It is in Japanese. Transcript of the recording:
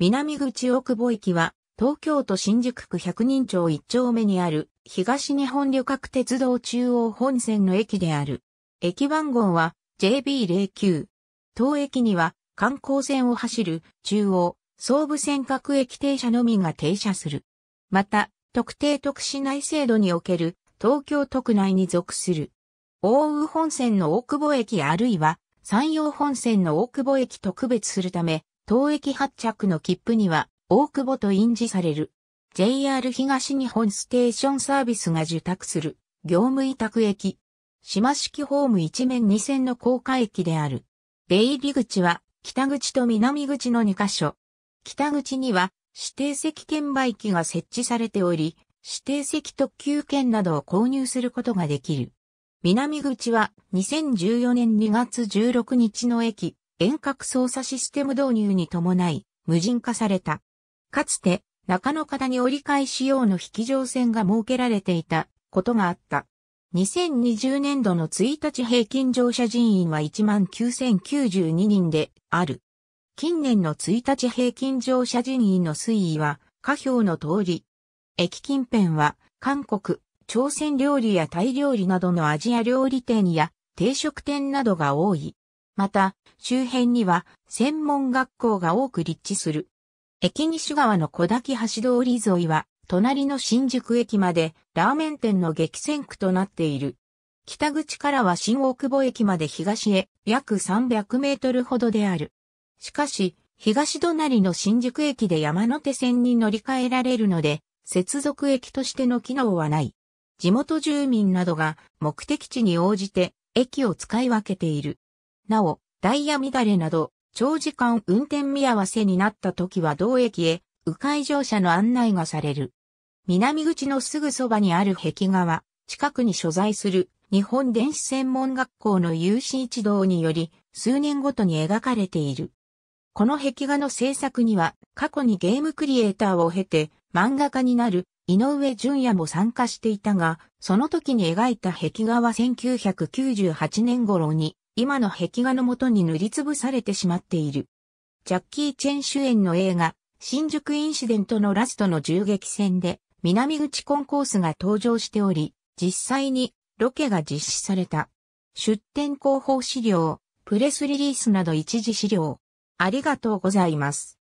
南口大久保駅は、東京都新宿区百人町一丁目にある、東日本旅客鉄道中央本線の駅である。駅番号は JB09。当駅には、観光線を走る中央、総武線各駅停車のみが停車する。また、特定特市内制度における東京都区内に属する。大宇本線の大久保駅あるいは山陽本線の大久保駅特別するため、当駅発着の切符には、大久保と印字される。JR 東日本ステーションサービスが受託する、業務委託駅。島式ホーム一面二線の高架駅である。出入り口は、北口と南口の2カ所。北口には、指定席券売機が設置されており、指定席特急券などを購入することができる。南口は2014年2月16日の駅、遠隔操作システム導入に伴い、無人化された。かつて、中野方に折り返し用の引き乗船が設けられていたことがあった。2020年度の1日平均乗車人員は19,092人である。近年の1日平均乗車人員の推移は、下表の通り。駅近辺は、韓国、朝鮮料理やタイ料理などのアジア料理店や定食店などが多い。また、周辺には専門学校が多く立地する。駅西側の小滝橋通り沿いは、隣の新宿駅までラーメン店の激戦区となっている。北口からは新大久保駅まで東へ約300メートルほどである。しかし、東隣の新宿駅で山手線に乗り換えられるので、接続駅としての機能はない。地元住民などが目的地に応じて駅を使い分けている。なお、ダイヤ乱れなど、長時間運転見合わせになった時は同駅へ、迂回乗車の案内がされる。南口のすぐそばにある壁画は、近くに所在する日本電子専門学校の有志一同により、数年ごとに描かれている。この壁画の制作には、過去にゲームクリエイターを経て、漫画家になる井上淳也も参加していたが、その時に描いた壁画は1998年頃に今の壁画のもとに塗りつぶされてしまっている。ジャッキー・チェン主演の映画、新宿インシデントのラストの銃撃戦で、南口コンコースが登場しており、実際にロケが実施された。出展広報資料、プレスリリースなど一時資料。ありがとうございます。